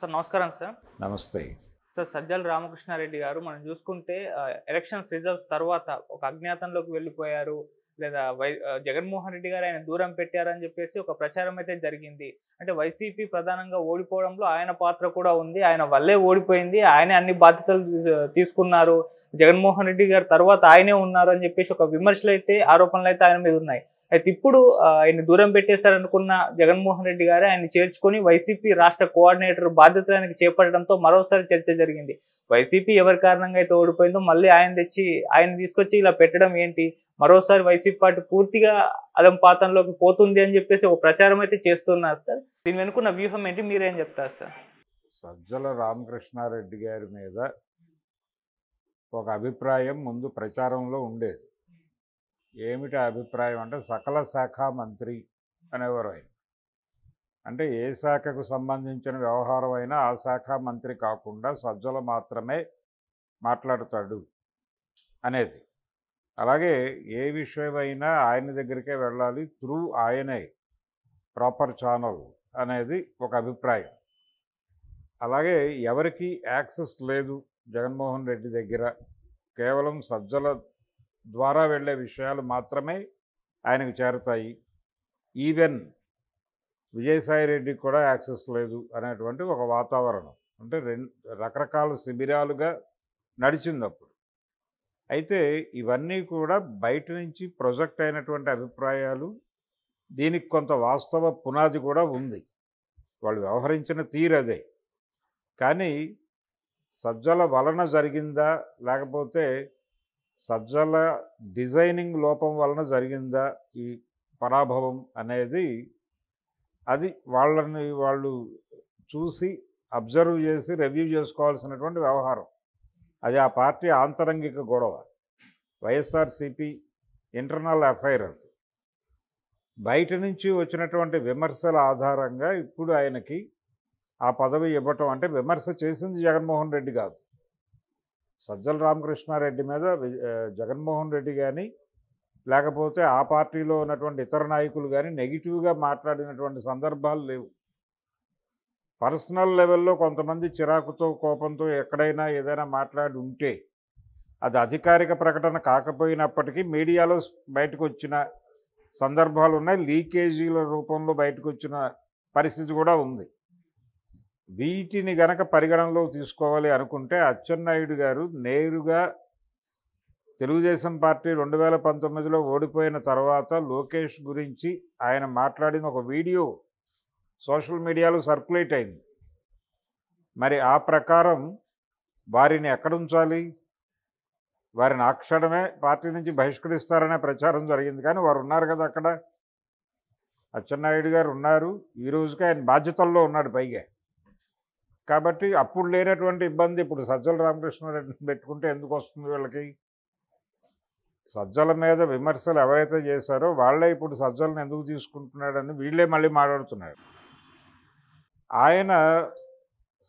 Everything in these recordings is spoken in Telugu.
సార్ నమస్కారం సార్ నమస్తే సార్ సజ్జల రామకృష్ణారెడ్డి గారు మనం చూసుకుంటే ఎలక్షన్స్ రిజల్ట్స్ తర్వాత ఒక అజ్ఞాతంలోకి వెళ్ళిపోయారు లేదా వై జగన్మోహన్ రెడ్డి గారు ఆయన దూరం పెట్టారని చెప్పేసి ఒక ప్రచారం అయితే జరిగింది అంటే వైసీపీ ప్రధానంగా ఓడిపోవడంలో ఆయన పాత్ర కూడా ఉంది ఆయన వల్లే ఓడిపోయింది ఆయనే అన్ని బాధ్యతలు తీసుకున్నారు జగన్మోహన్ రెడ్డి గారు తర్వాత ఆయనే ఉన్నారు అని చెప్పేసి ఒక విమర్శలు అయితే ఆరోపణలు అయితే ఆయన మీద ఉన్నాయి అయితే ఇప్పుడు ఆయన దూరం పెట్టేశారనుకున్న జగన్మోహన్ రెడ్డి గారు ఆయన చేర్చుకొని వైసీపీ రాష్ట్ర కోఆర్డినేటర్ బాధ్యతలు ఆయనకు చేపట్టడంతో మరోసారి చర్చ జరిగింది వైసీపీ ఎవరి కారణంగా అయితే ఓడిపోయిందో మళ్ళీ ఆయన తెచ్చి ఆయన తీసుకొచ్చి ఇలా పెట్టడం ఏంటి మరోసారి వైసీపీ పార్టీ పూర్తిగా అదం పాతంలోకి పోతుంది అని చెప్పేసి ఒక ప్రచారం అయితే చేస్తున్నారు సార్ దీని వెనుకున్న వ్యూహం ఏంటి మీరేం చెప్తారు సార్ సజ్జల రామకృష్ణారెడ్డి గారి మీద ఒక అభిప్రాయం ముందు ప్రచారంలో ఉండేది ఏమిటి అభిప్రాయం అంటే సకల శాఖ మంత్రి అనేవారు ఆయన అంటే ఏ శాఖకు సంబంధించిన వ్యవహారం అయినా ఆ శాఖ మంత్రి కాకుండా సజ్జలు మాత్రమే మాట్లాడతాడు అనేది అలాగే ఏ విషయమైనా ఆయన దగ్గరికే వెళ్ళాలి త్రూ ఆయనే ప్రాపర్ ఛానల్ అనేది ఒక అభిప్రాయం అలాగే ఎవరికి యాక్సెస్ లేదు జగన్మోహన్ రెడ్డి దగ్గర కేవలం సజ్జల ద్వారా వెళ్ళే విషయాలు మాత్రమే ఆయనకు చేరతాయి ఈవెన్ రెడ్డికి కూడా యాక్సెస్ లేదు అనేటువంటి ఒక వాతావరణం అంటే రెండు రకరకాల శిబిరాలుగా నడిచింది అప్పుడు అయితే ఇవన్నీ కూడా బయట నుంచి ప్రొజెక్ట్ అయినటువంటి అభిప్రాయాలు దీనికి కొంత వాస్తవ పునాది కూడా ఉంది వాళ్ళు వ్యవహరించిన తీరదే కానీ సజ్జల వలన జరిగిందా లేకపోతే సజ్జల డిజైనింగ్ లోపం వలన జరిగిందా ఈ పరాభవం అనేది అది వాళ్ళని వాళ్ళు చూసి అబ్జర్వ్ చేసి రివ్యూ చేసుకోవాల్సినటువంటి వ్యవహారం అది ఆ పార్టీ ఆంతరంగిక గొడవ వైఎస్ఆర్సిపి ఇంటర్నల్ అఫైర్ అది బయట నుంచి వచ్చినటువంటి విమర్శల ఆధారంగా ఇప్పుడు ఆయనకి ఆ పదవి ఇవ్వటం అంటే విమర్శ చేసింది జగన్మోహన్ రెడ్డి కాదు సజ్జల రామకృష్ణారెడ్డి మీద జగన్మోహన్ రెడ్డి కానీ లేకపోతే ఆ పార్టీలో ఉన్నటువంటి ఇతర నాయకులు కానీ నెగిటివ్గా మాట్లాడినటువంటి సందర్భాలు లేవు పర్సనల్ లెవెల్లో కొంతమంది చిరాకుతో కోపంతో ఎక్కడైనా ఏదైనా మాట్లాడి ఉంటే అది అధికారిక ప్రకటన కాకపోయినప్పటికీ మీడియాలో బయటకు వచ్చిన సందర్భాలు ఉన్నాయి లీకేజీల రూపంలో బయటకు వచ్చిన పరిస్థితి కూడా ఉంది వీటిని గనక పరిగణనలో తీసుకోవాలి అనుకుంటే అచ్చెన్నాయుడు గారు నేరుగా తెలుగుదేశం పార్టీ రెండు వేల పంతొమ్మిదిలో ఓడిపోయిన తర్వాత లోకేష్ గురించి ఆయన మాట్లాడిన ఒక వీడియో సోషల్ మీడియాలో సర్క్యులేట్ అయింది మరి ఆ ప్రకారం వారిని ఎక్కడుంచాలి వారిని ఆ క్షణమే పార్టీ నుంచి బహిష్కరిస్తారనే ప్రచారం జరిగింది కానీ వారు ఉన్నారు కదా అక్కడ అచ్చెన్నాయుడు గారు ఉన్నారు ఈరోజుకి ఆయన బాధ్యతల్లో ఉన్నాడు పైగా కాబట్టి అప్పుడు లేనటువంటి ఇబ్బంది ఇప్పుడు సజ్జల రామకృష్ణారెడ్డిని పెట్టుకుంటే ఎందుకు వస్తుంది వీళ్ళకి సజ్జల మీద విమర్శలు ఎవరైతే చేశారో వాళ్ళే ఇప్పుడు సజ్జలను ఎందుకు తీసుకుంటున్నాడని వీళ్ళే మళ్ళీ మాట్లాడుతున్నారు ఆయన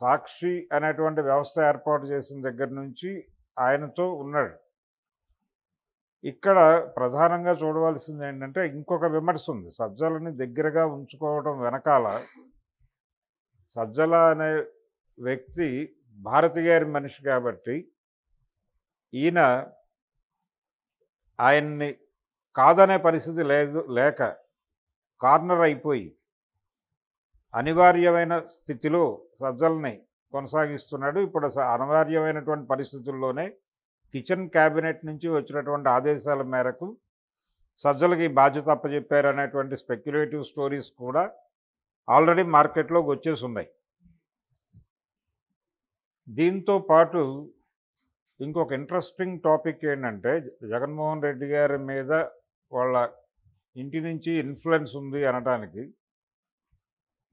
సాక్షి అనేటువంటి వ్యవస్థ ఏర్పాటు చేసిన దగ్గర నుంచి ఆయనతో ఉన్నాడు ఇక్కడ ప్రధానంగా చూడవలసింది ఏంటంటే ఇంకొక విమర్శ ఉంది సజ్జలని దగ్గరగా ఉంచుకోవడం వెనకాల సజ్జల అనే వ్యక్తి భారతి గారి మనిషి కాబట్టి ఈయన ఆయన్ని కాదనే పరిస్థితి లేదు లేక కార్నర్ అయిపోయి అనివార్యమైన స్థితిలో సజ్జల్ని కొనసాగిస్తున్నాడు ఇప్పుడు అనివార్యమైనటువంటి పరిస్థితుల్లోనే కిచెన్ క్యాబినెట్ నుంచి వచ్చినటువంటి ఆదేశాల మేరకు సజ్జలకి బాధ్యత అప్పచెప్పారు అనేటువంటి స్పెక్యులేటివ్ స్టోరీస్ కూడా ఆల్రెడీ మార్కెట్లోకి వచ్చేసి ఉన్నాయి దీంతో పాటు ఇంకొక ఇంట్రెస్టింగ్ టాపిక్ ఏంటంటే జగన్మోహన్ రెడ్డి గారి మీద వాళ్ళ ఇంటి నుంచి ఇన్ఫ్లుయెన్స్ ఉంది అనడానికి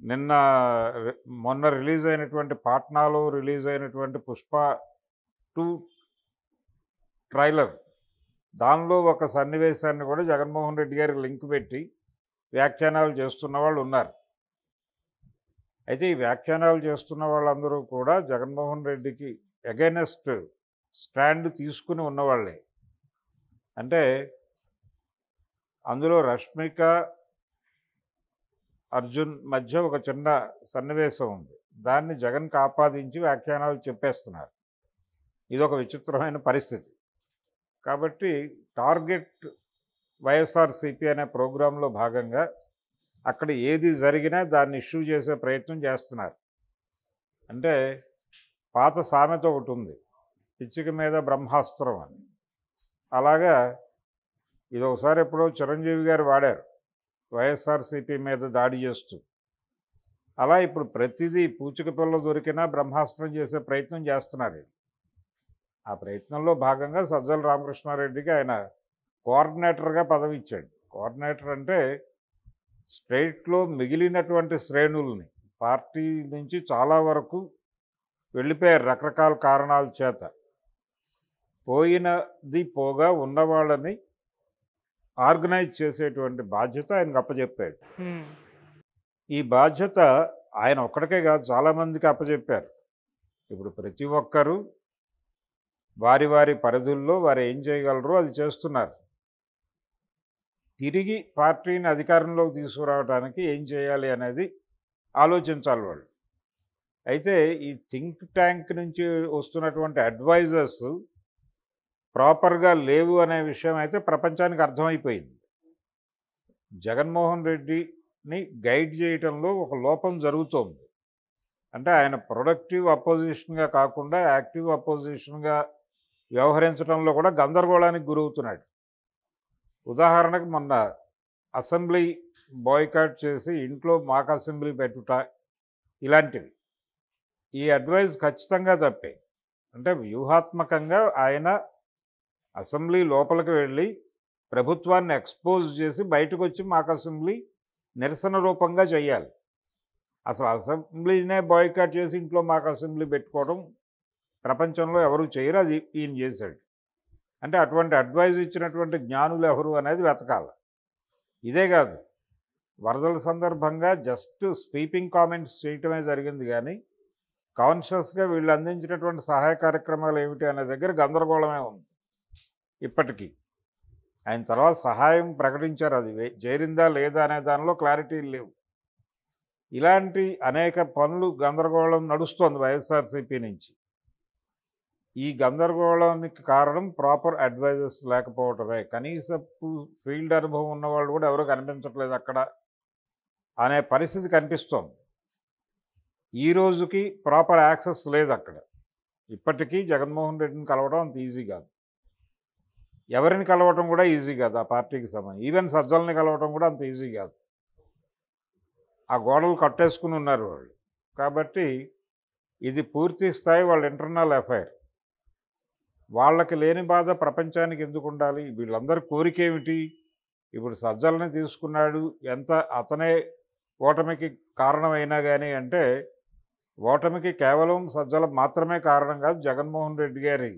నిన్న మొన్న రిలీజ్ అయినటువంటి పాట్నాలో రిలీజ్ అయినటువంటి పుష్ప టూ ట్రైలర్ దానిలో ఒక సన్నివేశాన్ని కూడా జగన్మోహన్ రెడ్డి గారికి లింక్ పెట్టి వ్యాఖ్యానాలు చేస్తున్న వాళ్ళు ఉన్నారు అయితే ఈ వ్యాఖ్యానాలు చేస్తున్న వాళ్ళందరూ కూడా జగన్మోహన్ రెడ్డికి అగైనెస్ట్ స్టాండ్ తీసుకుని ఉన్నవాళ్ళే అంటే అందులో రష్మిక అర్జున్ మధ్య ఒక చిన్న సన్నివేశం ఉంది దాన్ని జగన్ ఆపాదించి వ్యాఖ్యానాలు చెప్పేస్తున్నారు ఇదొక విచిత్రమైన పరిస్థితి కాబట్టి టార్గెట్ వైఎస్ఆర్సిపి అనే ప్రోగ్రాంలో భాగంగా అక్కడ ఏది జరిగినా దాన్ని ఇష్యూ చేసే ప్రయత్నం చేస్తున్నారు అంటే పాత సామెత ఒకటి ఉంది పిచ్చిక మీద బ్రహ్మాస్త్రం అని అలాగా ఇది ఒకసారి ఎప్పుడో చిరంజీవి గారు వాడారు వైఎస్ఆర్సీపీ మీద దాడి చేస్తూ అలా ఇప్పుడు ప్రతిదీ పూచిక పిల్ల దొరికినా బ్రహ్మాస్త్రం చేసే ప్రయత్నం చేస్తున్నారు ఆ ప్రయత్నంలో భాగంగా సజ్జల రామకృష్ణారెడ్డికి ఆయన కోఆర్డినేటర్గా పదవి ఇచ్చాడు కోఆర్డినేటర్ అంటే స్టేట్లో మిగిలినటువంటి శ్రేణుల్ని పార్టీ నుంచి చాలా వరకు వెళ్ళిపోయారు రకరకాల కారణాల చేత పోయినది పోగా ఉన్నవాళ్ళని ఆర్గనైజ్ చేసేటువంటి బాధ్యత ఆయనకు అప్పచెప్పాడు ఈ బాధ్యత ఆయన ఒక్కడికే కాదు చాలామందికి అప్పచెప్పారు ఇప్పుడు ప్రతి ఒక్కరూ వారి వారి పరిధుల్లో వారు ఏం చేయగలరో అది చేస్తున్నారు తిరిగి పార్టీని అధికారంలోకి తీసుకురావడానికి ఏం చేయాలి అనేది ఆలోచించాలి వాళ్ళు అయితే ఈ థింక్ ట్యాంక్ నుంచి వస్తున్నటువంటి అడ్వైజర్స్ ప్రాపర్గా లేవు అనే విషయం అయితే ప్రపంచానికి అర్థమైపోయింది జగన్మోహన్ రెడ్డిని గైడ్ చేయటంలో ఒక లోపం జరుగుతోంది అంటే ఆయన ప్రొడక్టివ్ అపోజిషన్గా కాకుండా యాక్టివ్ అపోజిషన్గా వ్యవహరించడంలో కూడా గందరగోళానికి గురవుతున్నాడు ఉదాహరణకు మొన్న అసెంబ్లీ బాయ్కాట్ చేసి ఇంట్లో మాక్ అసెంబ్లీ పెట్టుట ఇలాంటివి ఈ అడ్వైజ్ ఖచ్చితంగా తప్పే అంటే వ్యూహాత్మకంగా ఆయన అసెంబ్లీ లోపలికి వెళ్ళి ప్రభుత్వాన్ని ఎక్స్పోజ్ చేసి బయటకు వచ్చి మాకు అసెంబ్లీ నిరసన రూపంగా చేయాలి అసలు అసెంబ్లీనే బాయ్కాట్ చేసి ఇంట్లో మాకు అసెంబ్లీ పెట్టుకోవడం ప్రపంచంలో ఎవరు చేయరు అది ఈయన చేశాడు అంటే అటువంటి అడ్వైజ్ ఇచ్చినటువంటి జ్ఞానులు ఎవరు అనేది వెతకాలి ఇదే కాదు వరదల సందర్భంగా జస్ట్ స్వీపింగ్ కామెంట్స్ చేయటమే జరిగింది కానీ కాన్షియస్గా వీళ్ళు అందించినటువంటి సహాయ కార్యక్రమాలు ఏమిటి అనే దగ్గర గందరగోళమే ఉంది ఇప్పటికీ ఆయన తర్వాత సహాయం ప్రకటించారు అది చేరిందా లేదా అనే దానిలో క్లారిటీ లేవు ఇలాంటి అనేక పనులు గందరగోళం నడుస్తోంది వైఎస్ఆర్సీపీ నుంచి ఈ గందరగోళానికి కారణం ప్రాపర్ అడ్వైజర్స్ లేకపోవటమే కనీసపు ఫీల్డ్ అనుభవం ఉన్నవాళ్ళు కూడా ఎవరు కనిపించట్లేదు అక్కడ అనే పరిస్థితి కనిపిస్తోంది ఈ రోజుకి ప్రాపర్ యాక్సెస్ లేదు అక్కడ ఇప్పటికీ జగన్మోహన్ రెడ్డిని కలవడం అంత ఈజీ కాదు ఎవరిని కలవటం కూడా ఈజీ కాదు ఆ పార్టీకి సంబంధించి ఈవెన్ సజ్జల్ని కలవటం కూడా అంత ఈజీ కాదు ఆ గోడలు కట్టేసుకుని ఉన్నారు వాళ్ళు కాబట్టి ఇది పూర్తి స్థాయి వాళ్ళ ఇంటర్నల్ అఫైర్ వాళ్ళకి లేని బాధ ప్రపంచానికి ఎందుకు ఉండాలి వీళ్ళందరి కోరిక ఏమిటి ఇప్పుడు సజ్జలని తీసుకున్నాడు ఎంత అతనే ఓటమికి కారణమైనా కానీ అంటే ఓటమికి కేవలం సజ్జల మాత్రమే కారణం కాదు జగన్మోహన్ రెడ్డి గారి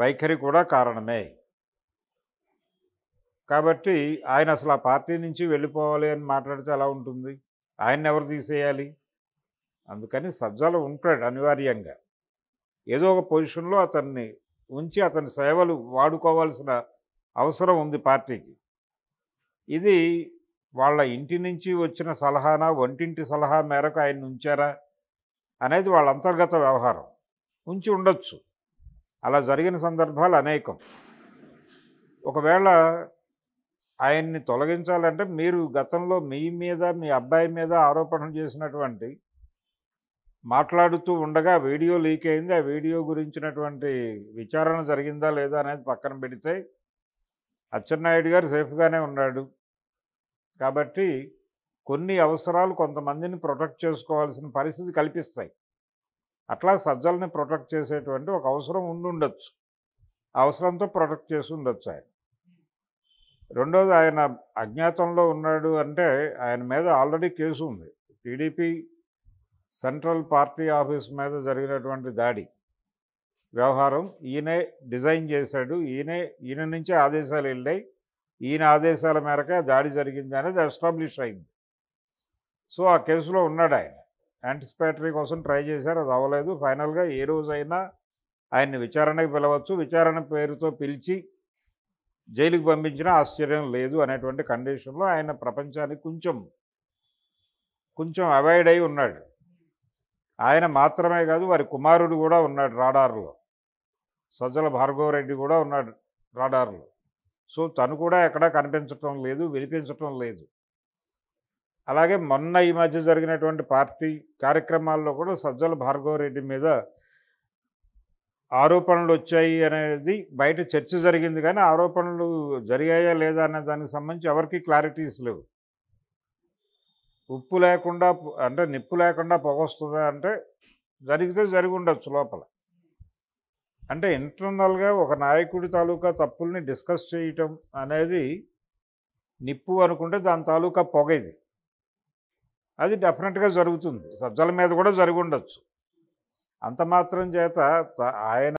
వైఖరి కూడా కారణమే కాబట్టి ఆయన అసలు ఆ పార్టీ నుంచి వెళ్ళిపోవాలి అని మాట్లాడితే అలా ఉంటుంది ఆయన్ని ఎవరు తీసేయాలి అందుకని సజ్జల ఉంటాడు అనివార్యంగా ఏదో ఒక పొజిషన్లో అతన్ని ఉంచి అతని సేవలు వాడుకోవాల్సిన అవసరం ఉంది పార్టీకి ఇది వాళ్ళ ఇంటి నుంచి వచ్చిన సలహానా వంటింటి సలహా మేరకు ఆయన ఉంచారా అనేది వాళ్ళ అంతర్గత వ్యవహారం ఉంచి ఉండొచ్చు అలా జరిగిన సందర్భాలు అనేకం ఒకవేళ ఆయన్ని తొలగించాలంటే మీరు గతంలో మీ మీద మీ అబ్బాయి మీద ఆరోపణలు చేసినటువంటి మాట్లాడుతూ ఉండగా వీడియో లీక్ అయింది ఆ వీడియో గురించినటువంటి విచారణ జరిగిందా లేదా అనేది పక్కన పెడితే అచ్చెన్నాయుడు గారు సేఫ్గానే ఉన్నాడు కాబట్టి కొన్ని అవసరాలు కొంతమందిని ప్రొటెక్ట్ చేసుకోవాల్సిన పరిస్థితి కల్పిస్తాయి అట్లా సజ్జల్ని ప్రొటెక్ట్ చేసేటువంటి ఒక అవసరం ఉండి ఉండొచ్చు అవసరంతో ప్రొటెక్ట్ చేసి ఉండొచ్చు ఆయన రెండోది ఆయన అజ్ఞాతంలో ఉన్నాడు అంటే ఆయన మీద ఆల్రెడీ కేసు ఉంది టీడీపీ సెంట్రల్ పార్టీ ఆఫీస్ మీద జరిగినటువంటి దాడి వ్యవహారం ఈయనే డిజైన్ చేశాడు ఈయనే ఈయన నుంచే ఆదేశాలు వెళ్ళాయి ఈయన ఆదేశాల మేరకే దాడి జరిగింది అనేది ఎస్టాబ్లిష్ అయింది సో ఆ కేసులో ఉన్నాడు ఆయన యాంటిసిపేటరీ కోసం ట్రై చేశారు అది అవ్వలేదు ఫైనల్గా ఏ రోజైనా ఆయన్ని విచారణకు పిలవచ్చు విచారణ పేరుతో పిలిచి జైలుకు పంపించినా ఆశ్చర్యం లేదు అనేటువంటి కండిషన్లో ఆయన ప్రపంచానికి కొంచెం కొంచెం అవాయిడ్ అయి ఉన్నాడు ఆయన మాత్రమే కాదు వారి కుమారుడు కూడా ఉన్నాడు రాడార్లో సజ్జల భార్గవరెడ్డి కూడా ఉన్నాడు రాడార్లో సో తను కూడా ఎక్కడా కనిపించటం లేదు వినిపించటం లేదు అలాగే మొన్న ఈ మధ్య జరిగినటువంటి పార్టీ కార్యక్రమాల్లో కూడా సజ్జల భార్గవరెడ్డి మీద ఆరోపణలు వచ్చాయి అనేది బయట చర్చ జరిగింది కానీ ఆరోపణలు జరిగాయా లేదా అనే దానికి సంబంధించి ఎవరికి క్లారిటీస్ లేవు ఉప్పు లేకుండా అంటే నిప్పు లేకుండా పొగ వస్తుందా అంటే జరిగితే జరిగి ఉండొచ్చు లోపల అంటే ఇంటర్నల్గా ఒక నాయకుడి తాలూకా తప్పుల్ని డిస్కస్ చేయటం అనేది నిప్పు అనుకుంటే దాని తాలూకా పొగ ఇది అది డెఫినెట్గా జరుగుతుంది సజ్జల మీద కూడా జరిగి ఉండొచ్చు అంత మాత్రం చేత ఆయన